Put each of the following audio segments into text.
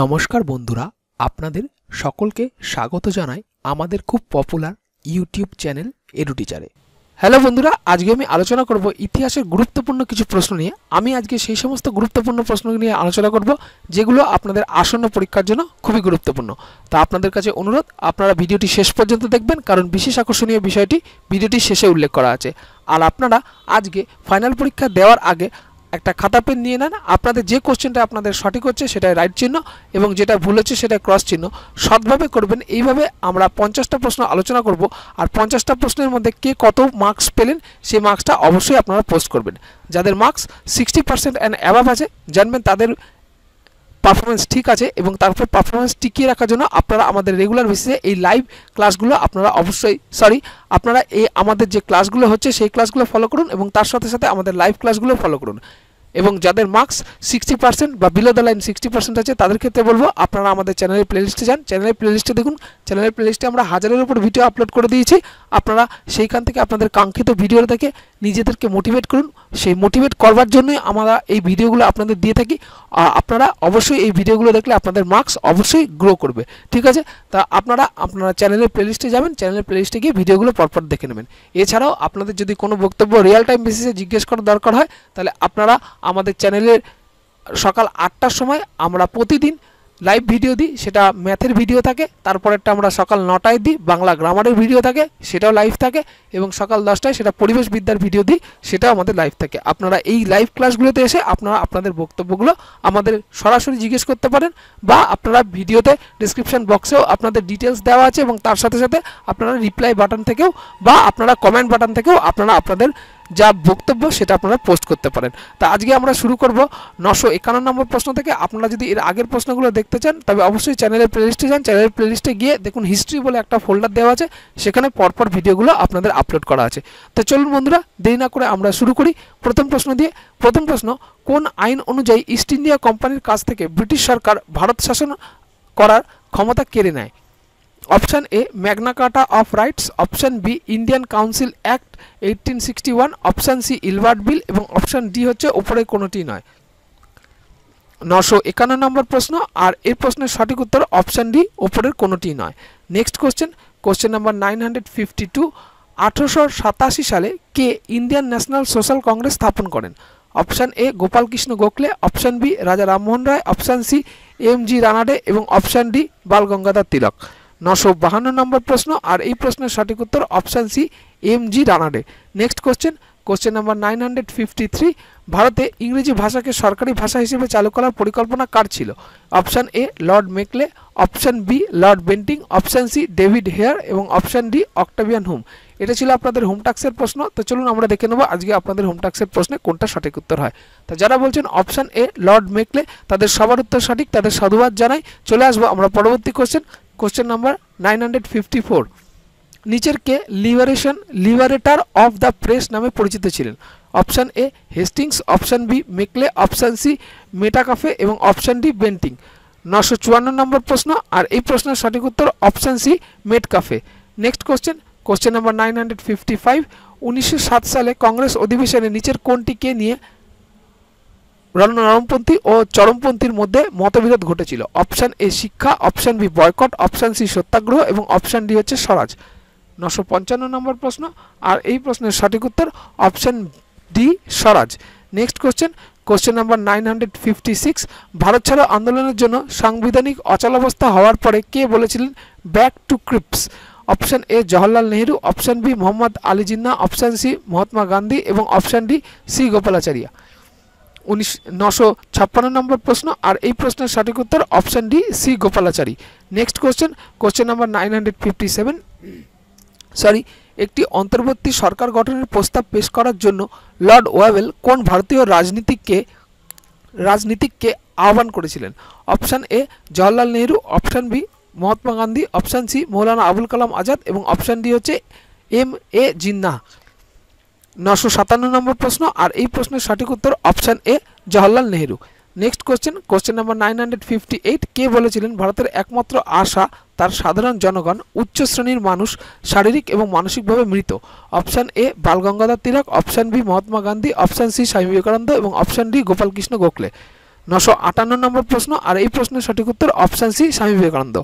নমস্কার বন্ধুরা আপনাদের সকলকে স্বাগত জানাই আমাদের খুব পপুলার ইউটিউব চ্যানেল এডুটিচারে হ্যালো বন্ধুরা আজকে আমি আলোচনা করব ইতিহাসের গুরুত্বপূর্ণ কিছু প্রশ্ন নিয়ে আমি আজকে সেই সমস্ত গুরুত্বপূর্ণ প্রশ্ন নিয়ে আলোচনা করব যেগুলো আপনাদের আসন্ন পরীক্ষার জন্য খুবই গুরুত্বপূর্ণ তা আপনাদের কাছে অনুরোধ আপনারা ভিডিওটি শেষ পর্যন্ত দেখবেন কারণ বিশেষ আকর্ষণীয় বিষয়টি ভিডিওটির শেষে উল্লেখ করা আছে আর আপনারা আজকে ফাইনাল পরীক্ষা দেওয়ার আগে একটা খাতা পেন নিয়ে নেন আপনাদের যে কোশ্চেনটা আপনাদের সঠিক হচ্ছে সেটাই রাইট চিহ্ন এবং যেটা ভুল হচ্ছে সেটা ক্রস চিহ্ন সৎভাবে করবেন এইভাবে আমরা পঞ্চাশটা প্রশ্ন আলোচনা করব আর পঞ্চাশটা প্রশ্নের মধ্যে কে কত মার্কস পেলেন সেই মার্কসটা অবশ্যই আপনারা পোস্ট করবেন যাদের marks sixty percent and above আছে জানবেন তাদের পারফরমেন্স ঠিক আছে এবং তারপর পারফরমেন্স টিকিয়ে রাখার জন্য আপনারা আমাদের রেগুলার বেসিসে এই লাইভ ক্লাসগুলো আপনারা অবশ্যই সরি আপনারা এই আমাদের যে ক্লাসগুলো হচ্ছে সেই ক্লাসগুলো ফলো করুন এবং তার সাথে সাথে আমাদের লাইভ ক্লাসগুলো ফলো করুন এবং যাদের মার্কস সিক্সটি পার্সেন্ট বা below the line sixty percent আছে তাদের ক্ষেত্রে বলবো আপনারা আমাদের চ্যানেলের প্লেলিস্টে যান চ্যানেলের প্লেলিস্টে দেখুন চ্যানেলের প্লেলিস্টে আমরা হাজারের উপর ভিডিও আপলোড করে দিয়েছি আপনারা সেইখান থেকে আপনাদের কাঙ্ক্ষিত ভিডিও দেখে নিজেদেরকে মোটিভেট করুন সেই মোটিভেট করবার জন্যই আমরা এই ভিডিওগুলো আপনাদের দিয়ে থাকি আপনারা অবশ্যই এই ভিডিওগুলো দেখলে আপনাদের মার্কস অবশ্যই গ্রো করবে ঠিক আছে তা আপনারা আপনারা চ্যানেলের প্লেলিস্টে যাবেন চ্যানেলের প্লেলিস্টে গিয়ে ভিডিওগুলো পরপর দেখে নেবেন এছাড়াও আপনাদের যদি কোনো বক্তব্য রিয়েল টাইম বেসিসে জিজ্ঞেস করার দরকার হয় তাহলে আপনারা আমাদের চ্যানেলের সকাল আটটার সময় আমরা প্রতিদিন লাইভ ভিডিও দিই সেটা ম্যাথের ভিডিও থাকে তারপরেরটা আমরা সকাল নটায় দিই বাংলা গ্রামারের ভিডিও থাকে সেটাও লাইভ থাকে এবং সকাল দশটায় সেটা পরিবেশ বিদ্যার ভিডিও দিই সেটাও আমাদের লাইভ থাকে আপনারা এই লাইভ ক্লাসগুলোতে এসে আপনারা আপনাদের বক্তব্যগুলো আমাদের সরাসরি জিজ্ঞেস করতে পারেন বা আপনারা ভিডিওতে ডিসক্রিপশান বক্সেও আপনাদের ডিটেলস দেওয়া আছে এবং তার সাথে সাথে আপনারা রিপ্লাই বাটন থেকেও বা আপনারা কমেন্ট বাটন থেকেও আপনারা আপনাদের যা বক্তব্য সেটা আপনারা পোস্ট করতে পারেন তা আজকে আমরা শুরু করব নশো একান্ন নম্বর প্রশ্ন থেকে আপনারা যদি এর আগের প্রশ্নগুলো দেখতে চান তবে অবশ্যই চ্যানেলের প্লেলিস্টে যান চ্যানেলের প্লেলিস্টে গিয়ে দেখুন হিস্ট্রি বলে একটা ফোল্ডার দেওয়া আছে সেখানে পরপর ভিডিওগুলো আপনাদের আপলোড করা আছে তো চলুন বন্ধুরা দেরি না করে আমরা শুরু করি প্রথম প্রশ্ন দিয়ে প্রথম প্রশ্ন কোন আইন অনুযায়ী ইস্ট ইন্ডিয়া কোম্পানির কাছ থেকে ব্রিটিশ সরকার ভারত শাসন করার ক্ষমতা কেড়ে নেয় option A Magna Carta of rights option B Indian council act eighteen sixty one option C Ilbert bill এবং অপশান ডি হচ্ছে ওপরে কোনোটি নয় নশো একান্ন নম্বর প্রশ্ন আর এই প্রশ্নের সঠিক উত্তর অপশান ডি ওপরের কোনোটি নয় next question question number nine hundred fifty two আঠেরোশো সাতাশি সালে কে ইন্ডিয়ান ন্যাশনাল সোশ্যাল কংগ্রেস স্থাপন করেন option A Gopalkrishna Gokhale option B Raja Rammohan Roy option C M G Ranade এবং অপশান ডি বাল গঙ্গাধর তিলক নশো বাহান্ন নম্বর প্রশ্ন আর এই প্রশ্নের সঠিক উত্তর option C M G Ranade next question question number nine hundred fifty three ভারতে ইংরেজি ভাষাকে সরকারি ভাষা হিসেবে চালু করার পরিকল্পনা কার ছিল option A Lord Macaulay option B Lord Bentinck option C David Hare এবং অপশান ডি অক্টাভিয়ান হুম এটা ছিল আপনাদের হোমটাক্সের প্রশ্ন তো চলুন আমরা দেখে নেবো আজকে আপনাদের হোমটাক্সের প্রশ্নে কোনটা সঠিক উত্তর হয় তো যারা বলছেন অপশান এ লর্ড মেকলে তাদের সবার উত্তর সঠিক তাদের সাধুবাদ জানাই চলে আসবো আমরা পরবর্তী question question number nine hundred fifty four নিচের কে liberation liberator of the press নামে পরিচিত ছিলেন option A Hastings option B Macaulay option C Metcalfe এবং অপশান ডি বেন্টিং নশো চুয়ান্ন নম্বর প্রশ্ন আর এই প্রশ্নের সঠিক উত্তর option C Metcalfe next question question number nine hundred fifty five উনিশশো সাত সালে কংগ্রেস অধিবেশনে নিচের কোনটিকে নিয়ে নরমপন্থী ও চরমপন্থীর মধ্যে মতবিরোধ ঘটেছিল অপশান এ শিক্ষা option B boycott option C satyagraha এবং অপশান ডি হচ্ছে স্বরাজ নশো পঞ্চান্ন নম্বর প্রশ্ন আর এই প্রশ্নের সঠিক উত্তর option D swaraj next question question number nine hundred fifty six ভারত ছাড়ো আন্দোলনের জন্য সাংবিধানিক অচলাবস্থা হওয়ার পরে কে বলেছিলেন back to Cripps option A Jawaharlal Nehru option B Mohammad Ali Jinnah option C Mahatma Gandhi এবং অপশান ডি সি গোপালাচারিয়া উনিশ নশো ছাপ্পান্ন নম্বর প্রশ্ন আর এই প্রশ্নের সঠিক উত্তর option D C Gopalachari next question question number nine hundred fifty seven sorry একটি অন্তর্বর্তী সরকার গঠনের প্রস্তাব পেশ করার জন্য লর্ড ওয়াবেল কোন ভারতীয় রাজনীতিককে রাজনীতিককে আহ্বান করেছিলেন option A Jawaharlal Nehru option B Mahatma Gandhi option C Maulana Abul Kalam Azad এবং অপশান ডি হচ্ছে এম এ জিন্না নশো সাতান্ন নম্বর প্রশ্ন আর এই প্রশ্নের সঠিক উত্তর option A Jawaharlal Nehru next question question number nine hundred fifty eight কে বলেছিলেন ভারতের একমাত্র আশা তার সাধারণ জনগণ উচ্চ শ্রেণীর মানুষ শারীরিক এবং মানসিকভাবে মৃত option A Balgangadhar Tilak option B Mahatma Gandhi option C Swami Vivekananda এবং অপশান ডি গোপালকৃষ্ণ গোখলে নশো আটান্ন নম্বর প্রশ্ন আর এই প্রশ্নের সঠিক উত্তর option C Swami Vivekananda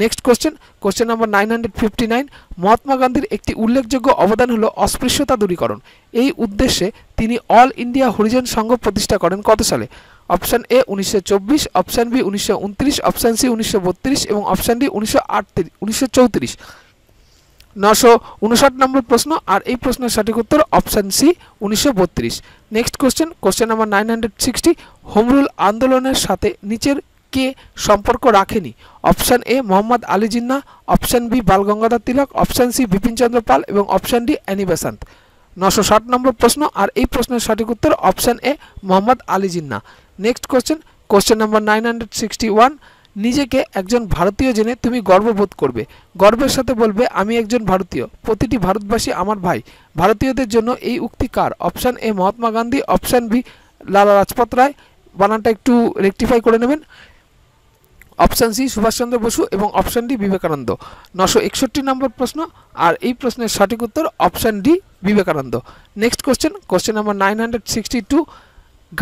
next question question number nine hundred fifty nine Mahatma গান্ধীর একটি উল্লেখযোগ্য অবদান হল অস্পৃশ্যতা দূরীকরণ এই উদ্দেশ্যে তিনি অল ইন্ডিয়া হরিজন সংঘ প্রতিষ্ঠা করেন কত সালে অপশান এ উনিশশো চব্বিশ অপশান বি উনিশশো উনত্রিশ অপশান সি উনিশশো বত্রিশ এবং অপশান ডি উনিশশো আটত্রিশ উনিশশো চৌত্রিশ নশো উনষাট নম্বর প্রশ্ন আর এই প্রশ্নের সঠিক উত্তর অপশান সি উনিশশো next question question number nine hundred sixty home rule আন্দোলনের সাথে নিচের কে সম্পর্ক রাখেনি option A Mohammad Ali Jinnah option B Balgangadhar Tilak option C Bipinchandra Pal এবং অপশান ডি অ্যানি নশো ষাট নম্বর প্রশ্ন আর এই প্রশ্নের সঠিক উত্তর option A Mohammad Ali Jinnah next question question number nine hundred sixty one নিজেকে একজন ভারতীয় জেনে তুমি গর্ববোধ করবে গর্বের সাথে বলবে আমি একজন ভারতীয় প্রতিটি ভারতবাসী আমার ভাই ভারতীয়দের জন্য এই উক্তি কার option A Mahatma Gandhi option B Lala Lajpat রায় বানানটা একটু রেকটিফাই করে নেবেন অপশান সি সুভাষচন্দ্র বসু এবং অপশান ডি বিবেকানন্দ নশো একষট্টি নম্বর প্রশ্ন আর এই প্রশ্নের সঠিক উত্তর option D Vivekananda next question question number nine hundred sixty two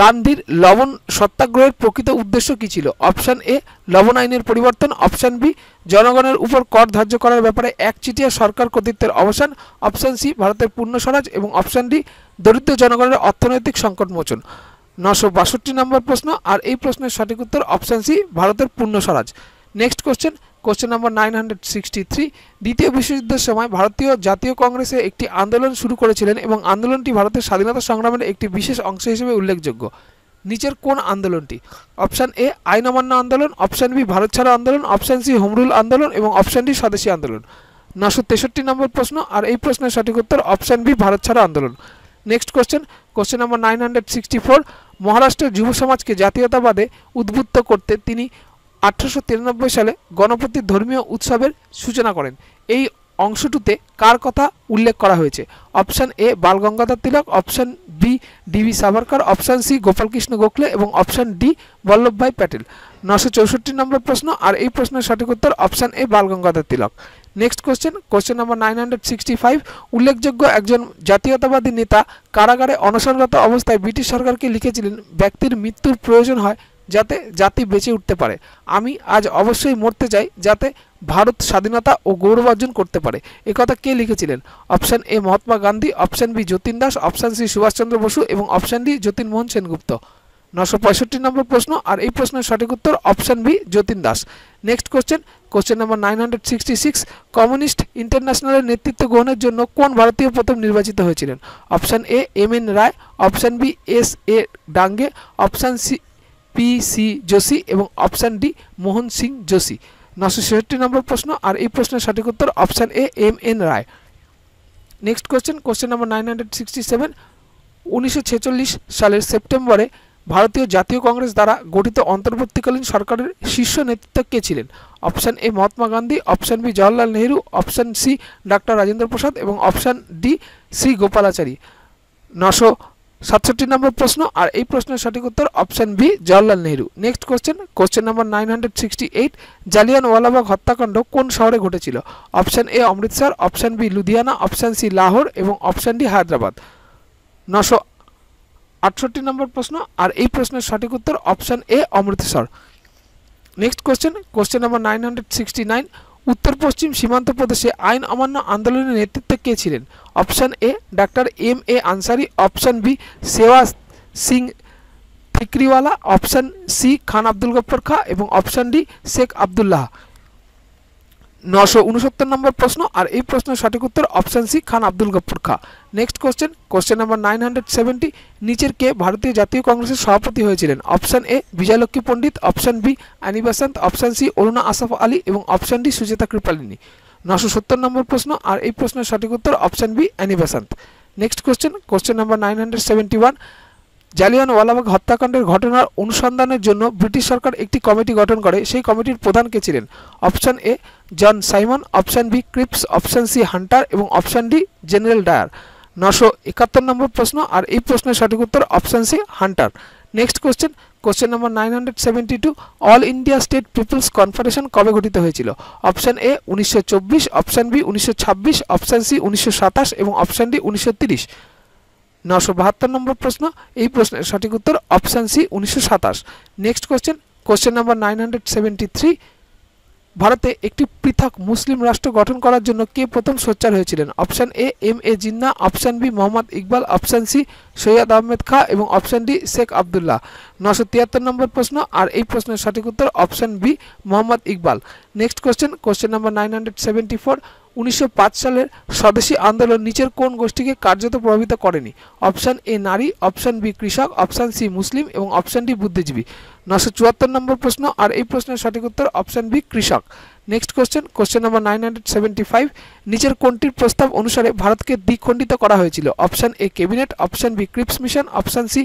গান্ধীর লবণ সত্যাগ্রহের প্রকৃত উদ্দেশ্য কী ছিল অপশান এ লবণ আইনের পরিবর্তন অপশান বি জনগণের উপর কর ধার্য করার ব্যাপারে এক চিটিয়া সরকার কর্তৃত্বের অবসান অপশান সি ভারতের পূর্ণ স্বরাজ এবং অপশান ডি দরিদ্র জনগণের অর্থনৈতিক সংকট মোচন নশো বাষট্টি নম্বর প্রশ্ন আর এই প্রশ্নের সঠিক উত্তর অপশান সি ভারতের Purna Swaraj next question question number nine দ্বিতীয় বিশ্বযুদ্ধের সময় ভারতীয় জাতীয় কংগ্রেসে একটি আন্দোলন শুরু করেছিলেন এবং আন্দোলনটি ভারতের স্বাধীনতা সংগ্রামের একটি বিশেষ অংশ হিসেবে উল্লেখযোগ্য নিচের কোন আন্দোলনটি অপশান এ আইন অমান্য আন্দোলন অপশান বি ভারত ছাড়ো আন্দোলন অপশান সি হোমরুল আন্দোলন এবং অপশান ডি স্বদেশী আন্দোলন নশো তেষট্টি নম্বর প্রশ্ন আর এই প্রশ্নের সঠিক উত্তর অপশান বি ভারত ছাড়ো আন্দোলন next question question number nine hundred sixty four মহারাষ্ট্রের যুব সমাজকে জাতীয়তাবাদে উদ্বুদ্ধ করতে তিনি আঠারোশো সালে গণপতির ধর্মীয় উৎসবের সূচনা করেন এই অংশটুতে কার কথা উল্লেখ করা হয়েছে option A Balgangadhar Tilak option B D B Savarkar option C Gopalkrishna Gokhale এবং অপশান ডি বল্লভভাই প্যাটেল নশো চৌষট্টি নম্বর প্রশ্ন আর এই প্রশ্নের সঠিক উত্তর option A Balgangadhar Tilak next question question number nine hundred sixty five উল্লেখযোগ্য একজন জাতীয়তাবাদী নেতা কারাগারে অনশনরত অবস্থায় ব্রিটিশ সরকারকে লিখেছিলেন ব্যক্তির মৃত্যুর প্রয়োজন হয় যাতে জাতি বেঁচে উঠতে পারে আমি আজ অবশ্যই মরতে চাই যাতে ভারত স্বাধীনতা ও গৌরব অর্জন করতে পারে কথা কে লিখেছিলেন option A Mahatma Gandhi option B Jatin Das option C Subhashchandra Basu এবং অপশান ডি যতীনমোহন সেনগুপ্ত নশো পঁয়ষট্টি নম্বর প্রশ্ন আর এই প্রশ্নের সঠিক উত্তর option B Jatin Das next question question number nine hundred sixty six communist ইন্টারন্যাশনালের নেতৃত্ব গ্রহণের জন্য কোন ভারতীয় প্রথম নির্বাচিত হয়েছিলেন option A M N Roy option B S A Dange option C P C Joshi এবং অপশান ডি মোহন সিং যোশী নশো ছেষট্টি নম্বর প্রশ্ন আর এই প্রশ্নের সঠিক উত্তর option A M N Roy next question question number nine hundred sixty seven উনিশশো সালের সেপ্টেম্বরে ভারতীয় জাতীয় কংগ্রেস দ্বারা গঠিত অন্তর্বর্তীকালীন সরকারের শীর্ষ নেতৃত্ব কে ছিলেন option A Mahatma Gandhi option B Jawaharlal Nehru option C ডাক্তার রাজেন্দ্র প্রসাদ এবং অপশান ডি শ্রী গোপালাচারী নশো সাতষট্টি নম্বর প্রশ্ন আর এই প্রশ্নের সঠিক উত্তর option B Jawaharlal Nehru next question question number nine hundred sixty eight Jallianwala Bagh হত্যাকাণ্ড কোন শহরে ঘটেছিল option A Amritsar option B Ludhiana option C Lahore এবং অপশন ডি হায়দ্রাবাদ নশো আটষট্টি নম্বর প্রশ্ন আর এই প্রশ্নের সঠিক উত্তর option A Amritsar next question question number nine hundred sixty nine উত্তর পশ্চিম সীমান্ত প্রদেশে আইন অমান্য আন্দোলনের নেতৃত্বে কে ছিলেন অপশান এ ডাক্তার M A Ansari option B Sewa Singh Thikriwala option C Khan Abdul Ghaffar Khan এবং অপশান ডি শেখ আবদুল্লাহ নশো নম্বর প্রশ্ন আর এই প্রশ্নের সঠিক উত্তর option C Khan Abdul Ghaffar Khan next question question number nine hundred seventy নিচের কে ভারতীয় জাতীয় কংগ্রেসের সভাপতি হয়েছিলেন option A Vijayalakshmi Pandit option B Annie Besant option C Aruna Asaf Ali এবং অপশান ডি সুচেতা কৃপালিনী নশো সত্তর নম্বর প্রশ্ন আর এই প্রশ্নের সঠিক উত্তর option B Annie next question question number nine hundred seventy one Jallianwala Bagh হত্যাকাণ্ডের ঘটনার অনুসন্ধানের জন্য ব্রিটিশ সরকার একটি কমিটি গঠন করে সেই কমিটির প্রধান কে ছিলেন option A John Simon option B Cripps option C Hunter এবং অপশান ডি জেনারেল ডায়ার নশো একাত্তর নম্বর প্রশ্ন আর এই প্রশ্নের সঠিক উত্তর option C Hunter next question question number nine hundred seventy two all India state people's conference কবে গঠিত হয়েছিল অপশান এ উনিশশো চব্বিশ অপশান বি উনিশশো ছাব্বিশ অপশান সি উনিশশো সাতাশ এবং অপশান ডি উনিশশো তিরিশ নশো বাহাত্তর নম্বর প্রশ্ন এই প্রশ্নের সঠিক উত্তর অপশান সি উনিশশো সাতাশ next question question number nine hundred seventy three ভারতে একটি পৃথক মুসলিম রাষ্ট্র গঠন করার জন্য কে প্রথম সোচ্চার হয়েছিলেন option A M A Jinnah option B Mohammad Iqbal option C Syed Ahmed Khan এবং অপশান ডি শেখ আবদুল্লাহ নশো তিয়াত্তর নম্বর প্রশ্ন আর এই প্রশ্নের সঠিক উত্তর option B Mohammad Iqbal next question question number nine hundred seventy four উনিশশো সালের স্বদেশী আন্দোলন নিচের কোন গোষ্ঠীকে কার্যত প্রভাবিত করেনি অপশান এ নারী অপশান বি কৃষক অপশান সি মুসলিম এবং অপশান ডি বুদ্ধিজীবী নশো চুয়াত্তর নম্বর প্রশ্ন আর এই প্রশ্নের সঠিক উত্তর অপশান বি কৃষক next question question number nine hundred seventy five নিচের কোনটির প্রস্তাব অনুসারে ভারতকে দ্বিখণ্ডিত করা হয়েছিল option A cabinet option B Cripps mission option C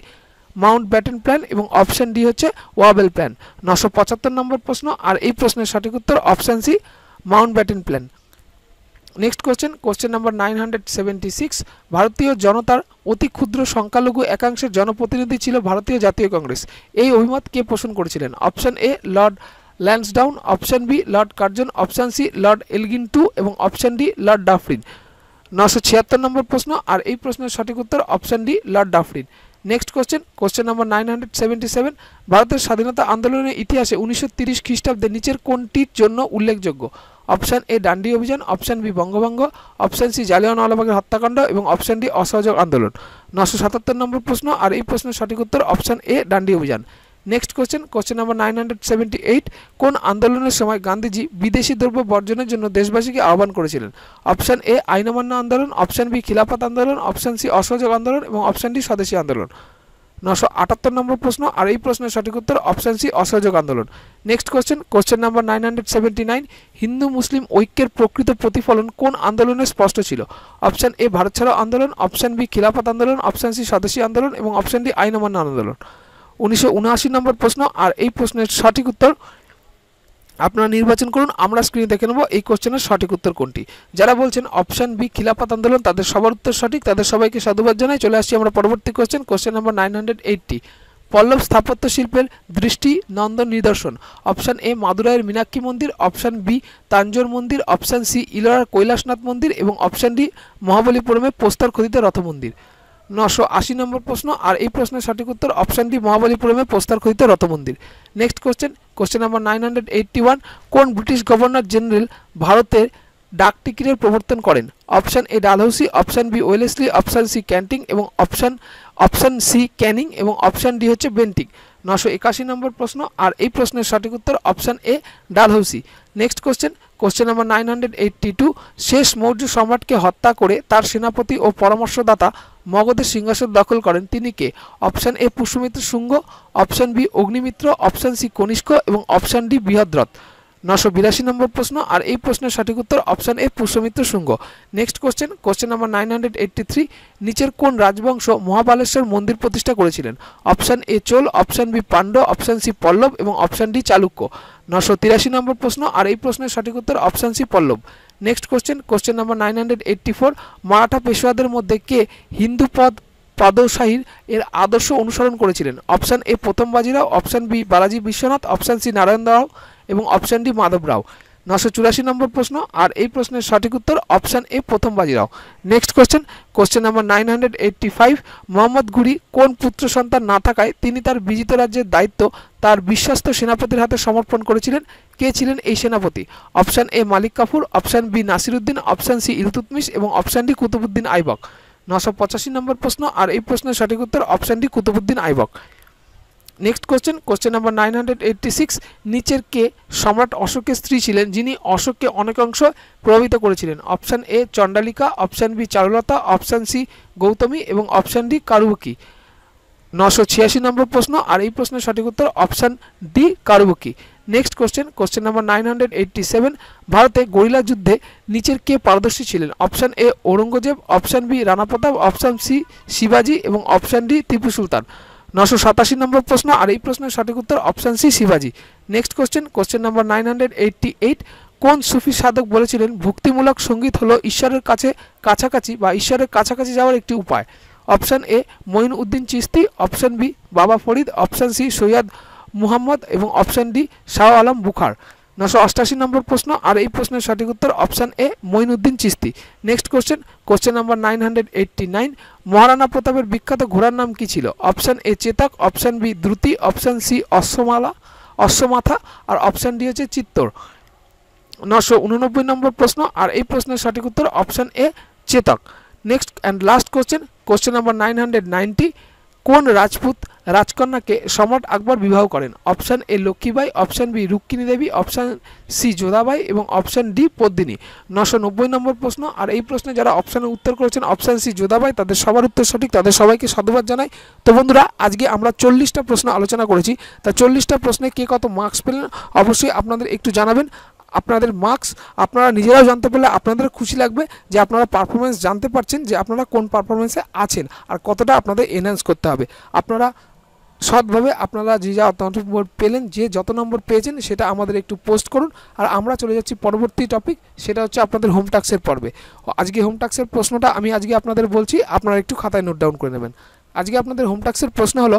Mountbatten plan এবং অপশান ডি হচ্ছে ওয়াবেল প্ল্যান নশো পঁচাত্তর নম্বর প্রশ্ন আর এই প্রশ্নের সঠিক উত্তর option C Mountbatten plan next question question number nine hundred six ভারতীয় জনতার অতি ক্ষুদ্র সংখ্যালঘু একাংশের জনপ্রতিনিধি ছিল ভারতীয় জাতীয় কংগ্রেস এই অভিমত কে পোষণ করেছিলেন option A Lord Lansdowne option B Lord Curzon option C Lord Elgin two এবং অপশন ডি লর্ড ডাফরিন নশো ছিয়াত্তর নম্বর প্রশ্ন আর এই প্রশ্নের সঠিক উত্তর option D Lord Dufferin next question question number nine hundred seventy seven ভারতের স্বাধীনতা আন্দোলনের ইতিহাসে উনিশশো তিরিশ খ্রিস্টাব্দে নিচের কোনটির জন্য উল্লেখযোগ্য অপশান এ ডান্ডি অভিযান অপশান বি বঙ্গভঙ্গ অপশান সি জালিয়ানওয়ালাবাগের হত্যাকাণ্ড এবং অপশান ডি অসহযোগ আন্দোলন নশো সাতাত্তর নম্বর প্রশ্ন আর এই প্রশ্নের সঠিক উত্তর অপশান এ ডান্ডি অভিযান next question question number nine hundred seventy eight কোন আন্দোলনের সময় গান্ধীজি বিদেশি দ্রব্য বর্জনের জন্য দেশবাসীকে আহ্বান করেছিলেন অপশান এ আইনমান্য আন্দোলন অপশান বি খিলাফত আন্দোলন অপশান সি অসহযোগ আন্দোলন এবং অপশান ডি স্বদেশী আন্দোলন নশো আটাত্তর নম্বর প্রশ্ন আর এই প্রশ্নের সঠিক উত্তর অপশান সি অসহযোগ আন্দোলন next question question number nine hundred seventy nine হিন্দু মুসলিম ঐক্যের প্রকৃত প্রতিফলন কোন আন্দোলনে স্পষ্ট ছিল অপশান এ ভারত ছাড়ো আন্দোলন অপশান বি খিলাফত আন্দোলন অপশান সি স্বদেশী আন্দোলন এবং অপশান ডি আইন অমান্য আন্দোলন উনিশশো নম্বর প্রশ্ন আর এই প্রশ্নের সঠিক উত্তর আপনারা নির্বাচন করুন আমরা স্ক্রিনে দেখে নেব এই কোশ্চেনের সঠিক উত্তর কোনটি যারা বলছেন অপশান বি খিলাফত আন্দোলন তাদের সবার উত্তর সঠিক তাদের সবাইকে সাধুবাদ জানাই চলে আসছি আমরা পরবর্তী question question number nine hundred eighty Pallava স্থাপত্য শিল্পের দৃষ্টি নন্দন নিদর্শন অপশান এ মাদুরাইয়ের মীনাক্ষী মন্দির অপশান বি তাঞ্জোর মন্দির অপশান সি ইলোরার কৈলাসনাথ মন্দির এবং অপশান ডি মহাবলীপুরমে পোস্তার খোদিত রথ মন্দির নশো আশি নম্বর প্রশ্ন আর এই প্রশ্নের সঠিক উত্তর অপশান ডি মহাবলীপুরমে প্রস্তারকৃত রথমন্দির next question question number nine hundred eighty one কোন ব্রিটিশ গভর্নর জেনারেল ভারতের ডাক টিকিটের প্রবর্তন করেন option A Dalhousie option B Wellesley option C Canning এবং অপশান অপশান সি ক্যানিং এবং অপশান ডি হচ্ছে বেন্টিং নশো একাশি নম্বর প্রশ্ন আর এই প্রশ্নের সঠিক উত্তর option A Dalhousie next question question number nine hundred two শেষ মৌর্য সম্রাটকে হত্যা করে তার সেনাপতি ও পরামর্শদাতা মগধের সিংহাসন দখল করেন তিনি কে option A Pushyamitra Shunga option B Agnimitra option C Kanishka এবং অপশান ডি বৃহদ্রথ নশো বিরাশি নম্বর প্রশ্ন আর এই প্রশ্নের সঠিক উত্তর option A Pushyamitra Shunga next question question number nine hundred eighty three নিচের কোন রাজবংশ মহাবালেশ্বর মন্দির প্রতিষ্ঠা করেছিলেন option A Chola option B Pandya option C Pallava এবং অপশান ডি চালুক্য নশো তিরাশি নম্বর প্রশ্ন আর এই প্রশ্নের সঠিক উত্তর option C Pallava next question question number nine hundred eighty four Maratha পেশোয়াদের মধ্যে কে হিন্দু পদ পাদশাহীর এর আদর্শ অনুসরণ করেছিলেন অপশান এ প্রথম Bajirao option B Balaji Vishwanath option C Narayan Rao এবং অপশান ডি মাধব রাও নশো চুরাশি নম্বর প্রশ্ন আর এই প্রশ্নের সঠিক উত্তর অপশান এ প্রথম Bajirao next question question number nine hundred eighty five Mohammad Ghori কোন পুত্র সন্তান না থাকায় তিনি তার বিজিত রাজ্যের দায়িত্ব তার বিশ্বস্ত সেনাপতির হাতে সমর্পণ করেছিলেন কে ছিলেন এই সেনাপতি option A Malik Kafur option B Nasiruddin option C Iltutmish এবং অপশান ডি কুতুবুদ্দিন আইবক নশো পঁচাশি নম্বর প্রশ্ন আর এই প্রশ্নের সঠিক উত্তর option D Qutbuddin Aibak next question question number nine নিচের কে সম্রাট অশোকের স্ত্রী ছিলেন যিনি অশোককে অনেকাংশ প্রভাবিত করেছিলেন option A Chandalika option B Charulata option C Gautami এবং অপশান ডি কারুবকি নশো ছিয়াশি নম্বর প্রশ্ন আর এই প্রশ্নের সঠিক উত্তর option D Karuvaki next question question number nine hundred eighty seven ভারতে গরিলা যুদ্ধে নিচের কে পারদর্শী ছিলেন option A Aurangzeb option B Rana Pratap option C শিবাজি এবং অপশান ডি টিপু সুলতান নশো সাতাশি নম্বর প্রশ্ন আর এই প্রশ্নের সঠিক উত্তর অপশান সি শিবাজি next question question number nine hundred eighty eight কোন সুফি সাধক বলেছিলেন ভক্তিমূলক সঙ্গীত হলো ঈশ্বরের কাছে কাছাকাছি বা ঈশ্বরের কাছাকাছি যাওয়ার একটি উপায় option A Moin Uddin Chishti option B Baba Farid option C Syed Muhammad এবং অপশান ডি শাহ আলম বুখার নশো অষ্টাশি নম্বর প্রশ্ন আর এই প্রশ্নের সঠিক উত্তর option A Moinuddin Chishti next question question number nine hundred eighty nine Maharana প্রতাপের বিখ্যাত ঘোড়ার নাম কি ছিল option A Chetak option B Druti option C Ashwamala Ashwamatha আর অপশান ডি হচ্ছে চিত্তর নশো উননব্বই নম্বর প্রশ্ন আর এই প্রশ্নের সঠিক উত্তর option A Chetak next and last question question number nine hundred ninety কোন রাজপুত রাজকন্যাকে সম্রাট আকবর বিবাহ করেন option A Lakshmibai option B Rukmini Devi option C Jodhabai এবং অপশান ডি পদ্মিনী নশো নব্বই নম্বর প্রশ্ন আর এই প্রশ্নে যারা অপশানে উত্তর করেছেন অপশান সি যোধাবাই তাদের সবার উত্তর সঠিক তাদের সবাইকে সাধুবাদ জানাই তো বন্ধুরা আজকে আমরা চল্লিশটা প্রশ্ন আলোচনা করেছি তা চল্লিশটা প্রশ্নে কে কত মার্কস পেলেন অবশ্যই আপনাদের একটু জানাবেন আপনাদের মার্কস আপনারা নিজেরাও জানতে পারলে আপনাদের খুশি লাগবে যে আপনারা পারফরমেন্স জানতে পারছেন যে আপনারা কোন পারফরমেন্সে আছেন আর কতটা আপনাদের এনহ্যান্স করতে হবে আপনারা সৎভাবে আপনারা যে যা নম্বর পেলেন যে যত নম্বর পেয়েছেন সেটা আমাদের একটু পোস্ট করুন আর আমরা চলে যাচ্ছি পরবর্তী টপিক সেটা হচ্ছে আপনাদের হোম টাক্সের পর্বে আজকে হোম টাক্সের প্রশ্নটা আমি আজকে আপনাদের বলছি আপনারা একটু খাতায় নোট ডাউন করে নেবেন আজকে আপনাদের হোম টাক্সের প্রশ্ন হলো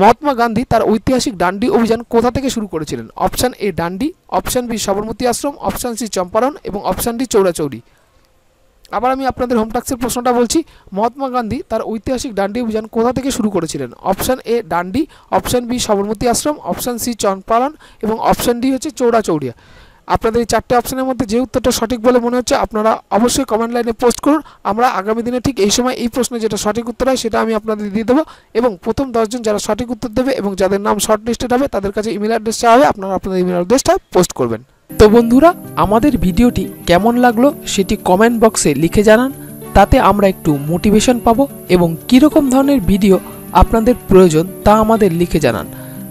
মহাত্মা গান্ধী তার ঐতিহাসিক ডান্ডি অভিযান কোথা থেকে শুরু করেছিলেন option A Dandi option B Sabarmati Ashram option C Champaran এবং অপশান ডি চৌরাচৌরি আবার আমি আপনাদের হোমটাক্সের প্রশ্নটা বলছি মহাত্মা গান্ধী তার ঐতিহাসিক ডান্ডি অভিযান কোথা থেকে শুরু করেছিলেন option A Dandi option B Sabarmati Ashram option C Champaran এবং অপশান ডি হচ্ছে চৌরাচৌরিয়া আপনাদের এই চারটে অপশনের মধ্যে যে উত্তরটা সঠিক বলে মনে হচ্ছে আপনারা অবশ্যই কমেন্ট লাইনে পোস্ট করুন আমরা আগামী দিনে ঠিক এই সময় এই প্রশ্নে যেটা সঠিক উত্তর হয় সেটা আমি আপনাদের দিয়ে দেবো এবং প্রথম দশজন যারা সঠিক উত্তর দেবে এবং যাদের নাম শর্ট লিস্টেড হবে তাদের কাছে ইমেল অ্যাড্রেস চাওয়া হবে আপনারা আপনাদের ইমেল অ্যাড্রেসটা পোস্ট করবেন তো বন্ধুরা আমাদের ভিডিওটি কেমন লাগলো সেটি কমেন্ট বক্সে লিখে জানান তাতে আমরা একটু মোটিভেশন পাবো এবং কীরকম ধরনের ভিডিও আপনাদের প্রয়োজন তা আমাদের লিখে জানান